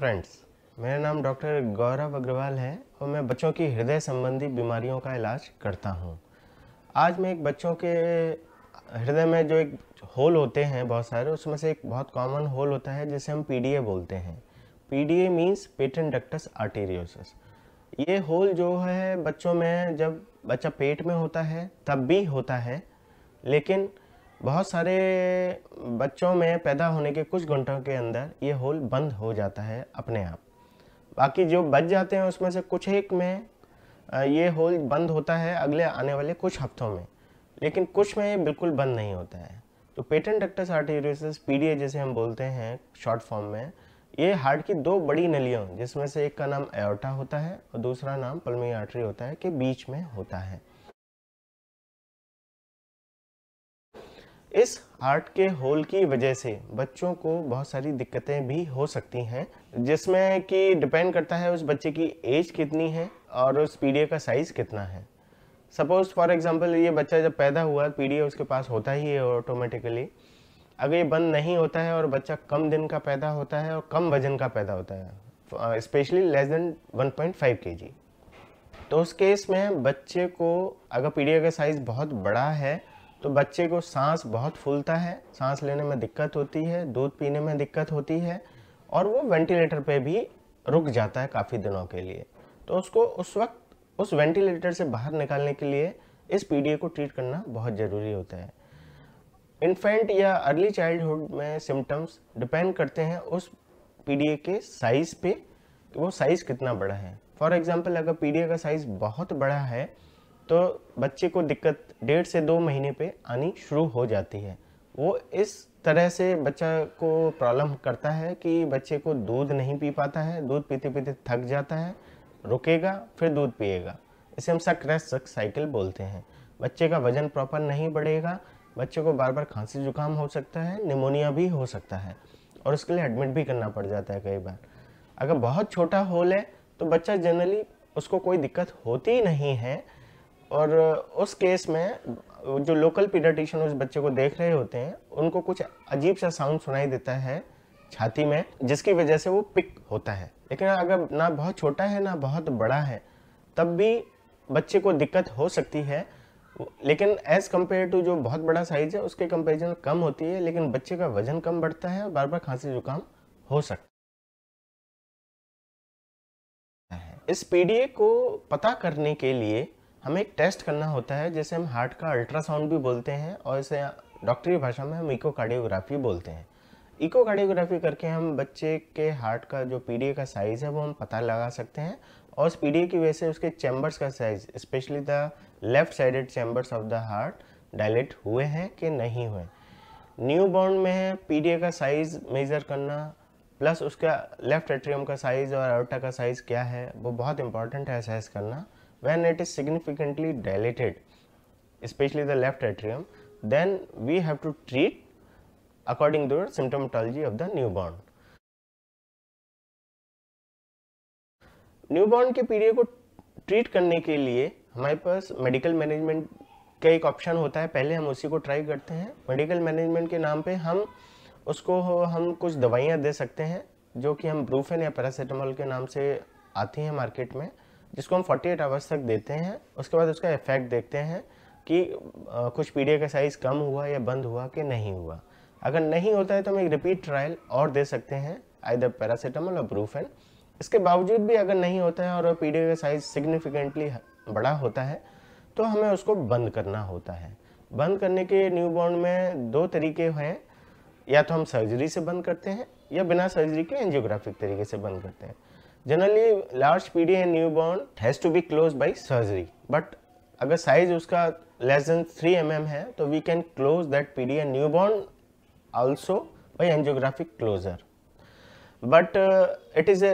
Friends मेरा नाम doctor गौरव अग्रवाल है और मैं बच्चों की हृदय संबंधी बीमारियों का इलाज करता हूँ आज मैं एक बच्चों के हृदय में जो एक होल होते हैं बहुत सारे उसमें से एक बहुत कॉमन होल होता है जिसे हम पी बोलते हैं P A means patent ductus arteriosus ये होल जो है बच्चों में जब बच्चा पेट में होता है तब भी होता है लेकिन बहुत सारे बच्चों में पैदा होने के कुछ घंटों के अंदर ये होल बंद हो जाता है अपने आप बाकी जो बच जाते हैं उसमें से कुछ एक में ये होल बंद होता है अगले आने वाले कुछ हफ्तों में लेकिन कुछ में ये बिल्कुल बंद नहीं होता है तो पेटेंट डक्टस आर्टेरियस पीडीए जैसे हम बोलते हैं शॉर्ट फॉर्म में ये हार्ट की दो बड़ी नलियों जिसमें से एक का नाम एयोटा होता है और दूसरा नाम पलमी आर्टरी होता है के बीच में होता है इस हार्ट के होल की वजह से बच्चों को बहुत सारी दिक्कतें भी हो सकती हैं जिसमें कि डिपेंड करता है उस बच्चे की एज कितनी है और उस पीडीए का साइज़ कितना है सपोज़ फॉर एग्ज़ाम्पल ये बच्चा जब पैदा हुआ पीडीए उसके पास होता ही है ऑटोमेटिकली अगर ये बंद नहीं होता है और बच्चा कम दिन का पैदा होता है और कम वजन का पैदा होता है स्पेशली लेस देन 1.5 पॉइंट तो उस केस में बच्चे को अगर पीडीए का साइज़ बहुत बड़ा है तो बच्चे को सांस बहुत फूलता है सांस लेने में दिक्कत होती है दूध पीने में दिक्कत होती है और वो वेंटिलेटर पे भी रुक जाता है काफ़ी दिनों के लिए तो उसको उस वक्त उस वेंटिलेटर से बाहर निकालने के लिए इस पी को ट्रीट करना बहुत ज़रूरी होता है इन्फेंट या अर्ली चाइल्डहुड में सिम्टम्स डिपेंड करते हैं उस पी के साइज़ पे कि वो साइज़ कितना बड़ा है फॉर एग्ज़ाम्पल अगर पी का साइज़ बहुत बड़ा है तो बच्चे को दिक्कत डेढ़ से दो महीने पे आनी शुरू हो जाती है वो इस तरह से बच्चा को प्रॉब्लम करता है कि बच्चे को दूध नहीं पी पाता है दूध पीते पीते थक जाता है रुकेगा फिर दूध पिएगा इसे हम सक्रेस सक साइकिल बोलते हैं बच्चे का वजन प्रॉपर नहीं बढ़ेगा बच्चे को बार बार खांसी जुकाम हो सकता है निमोनिया भी हो सकता है और उसके लिए एडमिट भी करना पड़ जाता है कई बार अगर बहुत छोटा होल है तो बच्चा जनरली उसको कोई दिक्कत होती नहीं है और उस केस में जो लोकल पीडाटिशन उस बच्चे को देख रहे होते हैं उनको कुछ अजीब सा साउंड सुनाई देता है छाती में जिसकी वजह से वो पिक होता है लेकिन अगर ना बहुत छोटा है ना बहुत बड़ा है तब भी बच्चे को दिक्कत हो सकती है लेकिन एज़ कम्पेयर टू जो बहुत बड़ा साइज़ है उसके कंपेरिजन कम होती है लेकिन बच्चे का वजन कम बढ़ता है और बार बार खांसी जुकाम हो सकता है इस पीडीए को पता करने के लिए हमें एक टेस्ट करना होता है जैसे हम हार्ट का अल्ट्रासाउंड भी बोलते हैं और इसे डॉक्टरी भाषा में हम इकोकार्डियोग्राफी बोलते हैं इकोकार्डियोग्राफी करके हम बच्चे के हार्ट का जो पीडीए का साइज़ है वो हम पता लगा सकते हैं और उस पीडीए की वजह से उसके चैम्बर्स का size specially the left sided chambers of the heart dilate हुए हैं कि नहीं हुए न्यू बॉर्न में पीडीए का साइज़ मेज़र करना प्लस उसका लेफ्ट एट्रियम का साइज़ और अर्टा का साइज़ क्या है वो बहुत इंपॉर्टेंट है असेस करना when it is significantly dilated especially the left atrium then we have to treat according to the symptomatology of the newborn newborn के पीरियड को ट्रीट करने के लिए हमारे पास मेडिकल मैनेजमेंट का एक ऑप्शन होता है पहले हम उसी को ट्राई करते हैं मेडिकल मैनेजमेंट के नाम पे हम उसको हम कुछ दवाइयाँ दे सकते हैं जो कि हम ब्रूफेन या पैरासीटामोल के नाम से आती हैं मार्केट में जिसको हम 48 आवर्स तक देते हैं उसके बाद उसका इफेक्ट देखते हैं कि आ, कुछ पी का साइज़ कम हुआ या बंद हुआ कि नहीं हुआ अगर नहीं होता है तो हम एक रिपीट ट्रायल और दे सकते हैं आई पैरासीटामोल और ब्रूफेन इसके बावजूद भी अगर नहीं होता है और पी का साइज़ सिग्निफिकेंटली बड़ा होता है तो हमें उसको बंद करना होता है बंद करने के न्यूबॉर्न में दो तरीके हैं या तो हम सर्जरी से बंद करते हैं या बिना सर्जरी के एंजियोग्राफिक तरीके से बंद करते हैं generally large P D and new born has to be close by surgery but अगर साइज उसका less than three M M है तो we can close that P D and new born also by angiographic closure but it is a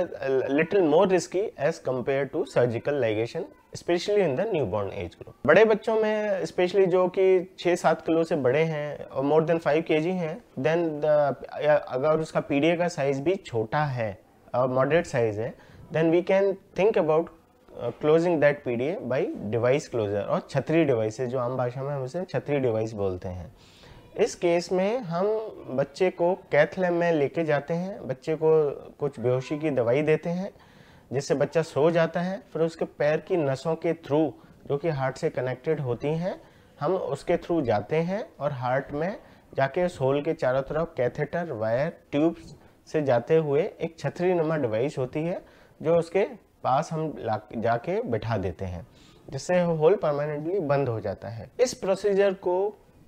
little more risky as compare to surgical ligation specially in the new born age group बड़े बच्चों में specially जो कि छः सात kilo से बड़े हैं और मोर देन फाइव के जी हैं देन अगर उसका पी डी ए का साइज भी छोटा है a moderate size है then we can think about closing that P D A by device closure और छतरी डिवाइसेज जो आम भाषा में हम उसे छतरी डिवाइस बोलते हैं इस केस में हम बच्चे को कैथलेम में लेके जाते हैं बच्चे को कुछ बेहोशी की दवाई देते हैं जिससे बच्चा सो जाता है फिर उसके पैर की नसों के थ्रू जो कि हार्ट से कनेक्टेड होती हैं हम उसके थ्रू जाते हैं और हार्ट में जाके उस होल के चारों तरफ कैथेटर वायर ट्यूब्स से जाते हुए एक छतरी नुमा डिवाइस होती है जो उसके पास हम जाके बैठा देते हैं जिससे होल परमानेंटली बंद हो जाता है इस प्रोसीजर को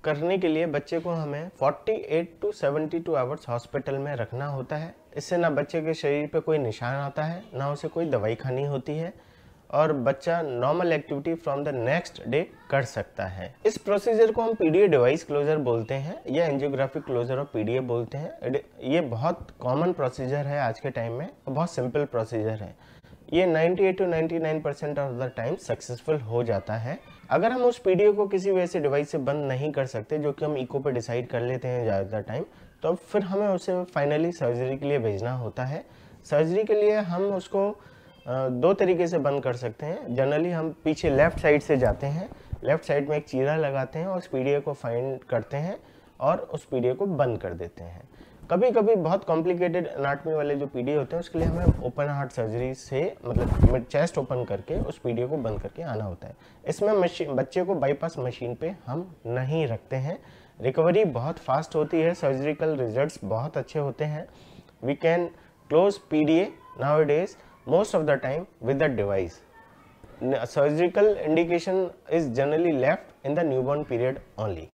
करने के लिए बच्चे को हमें 48 टू 72 आवर्स हॉस्पिटल में रखना होता है इससे ना बच्चे के शरीर पे कोई निशान आता है ना उसे कोई दवाई खानी होती है और बच्चा normal activity from the next day कर सकता है इस प्रोसीजर को हम पीडीए डिवाइस क्लोजर बोलते हैं या एंजियोग्राफिक क्लोजर और पीडीए बोलते हैं ये बहुत कॉमन प्रोसीजर है आज के टाइम में बहुत सिंपल प्रोसीजर है ये 98 to 99 percent of the time successful हो जाता है अगर हम उस पीडीए को किसी वजह से डिवाइस से बंद नहीं कर सकते जो कि हम इको पे डिसाइड कर लेते हैं ज़्यादातर टाइम तो फिर हमें उसे फाइनली सर्जरी के लिए भेजना होता है सर्जरी के लिए हम उसको दो तरीके से बंद कर सकते हैं जनरली हम पीछे लेफ़्ट साइड से जाते हैं लेफ़्ट साइड में एक चीरा लगाते हैं और उस पी को फाइंड करते हैं और उस पी को बंद कर देते हैं कभी कभी बहुत कॉम्प्लिकेटेड अनाटमी वाले जो पी होते हैं उसके लिए हमें ओपन हार्ट सर्जरी से मतलब चेस्ट ओपन करके उस पी को बंद करके आना होता है इसमें मशीन बच्चे को बाईपास मशीन पे हम नहीं रखते हैं रिकवरी बहुत फास्ट होती है सर्जरिकल रिजल्ट बहुत अच्छे होते हैं we can close P D A nowadays most of the time with the device. surgical indication is generally left in the newborn period only.